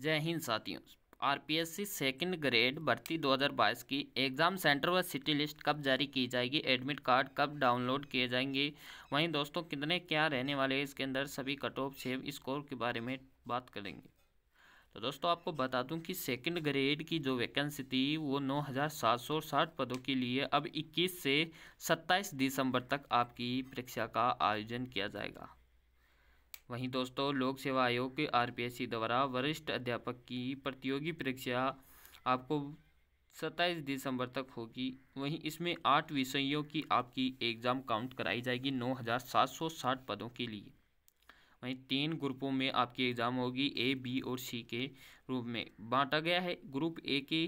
जय हिंद साथियों RPSC second grade भर्ती 2022 की एग्ज़ाम सेंटर व सिटी लिस्ट कब जारी की जाएगी एडमिट कार्ड कब डाउनलोड किए जाएंगे वहीं दोस्तों कितने क्या रहने वाले हैं इसके अंदर सभी कट ऑफ सेव स्कोर के बारे में बात करेंगे तो दोस्तों आपको बता दूं कि सेकंड ग्रेड की जो वैकेंसी थी वो साठ पदों के लिए अब 21 से 27 दिसंबर तक आपकी परीक्षा का आयोजन किया जाएगा वहीं दोस्तों लोक सेवा आयोग के आरपीएससी द्वारा वरिष्ठ अध्यापक की प्रतियोगी परीक्षा आपको 27 दिसंबर तक होगी वहीं इसमें आठ विषयों की आपकी एग्ज़ाम काउंट कराई जाएगी 9,760 पदों के लिए वहीं तीन ग्रुपों में आपकी एग्ज़ाम होगी ए बी और सी के रूप में बांटा गया है ग्रुप ए के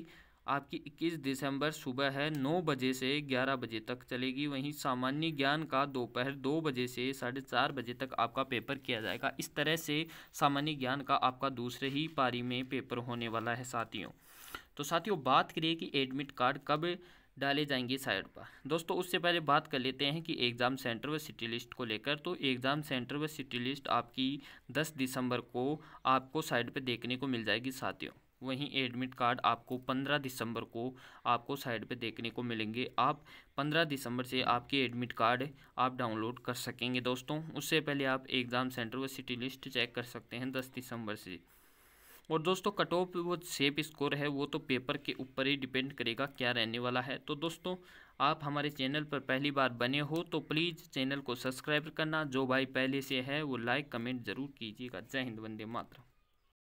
आपकी 21 दिसंबर सुबह है 9 बजे से 11 बजे तक चलेगी वहीं सामान्य ज्ञान का दोपहर 2 दो बजे से साढ़े चार बजे तक आपका पेपर किया जाएगा इस तरह से सामान्य ज्ञान का आपका दूसरे ही पारी में पेपर होने वाला है साथियों तो साथियों बात करिए कि एडमिट कार्ड कब डाले जाएंगे साइड पर दोस्तों उससे पहले बात कर लेते हैं कि एग्ज़ाम सेंटर व सिटी लिस्ट को लेकर तो एग्ज़ाम सेंटर व सिटी लिस्ट आपकी 10 दिसंबर को आपको साइड पर देखने को मिल जाएगी साथियों वहीं एडमिट कार्ड आपको 15 दिसंबर को आपको साइड पे देखने को मिलेंगे आप 15 दिसंबर से आपके एडमिट कार्ड आप डाउनलोड कर सकेंगे दोस्तों उससे पहले आप एग्ज़ाम सेंटर व सिटी लिस्ट चेक कर सकते हैं 10 दिसंबर से और दोस्तों कट ऑफ वो सेप स्कोर है वो तो पेपर के ऊपर ही डिपेंड करेगा क्या रहने वाला है तो दोस्तों आप हमारे चैनल पर पहली बार बने हो तो प्लीज़ चैनल को सब्सक्राइब करना जो भाई पहले से है वो लाइक कमेंट ज़रूर कीजिएगा जय हिंद वंदे मातरम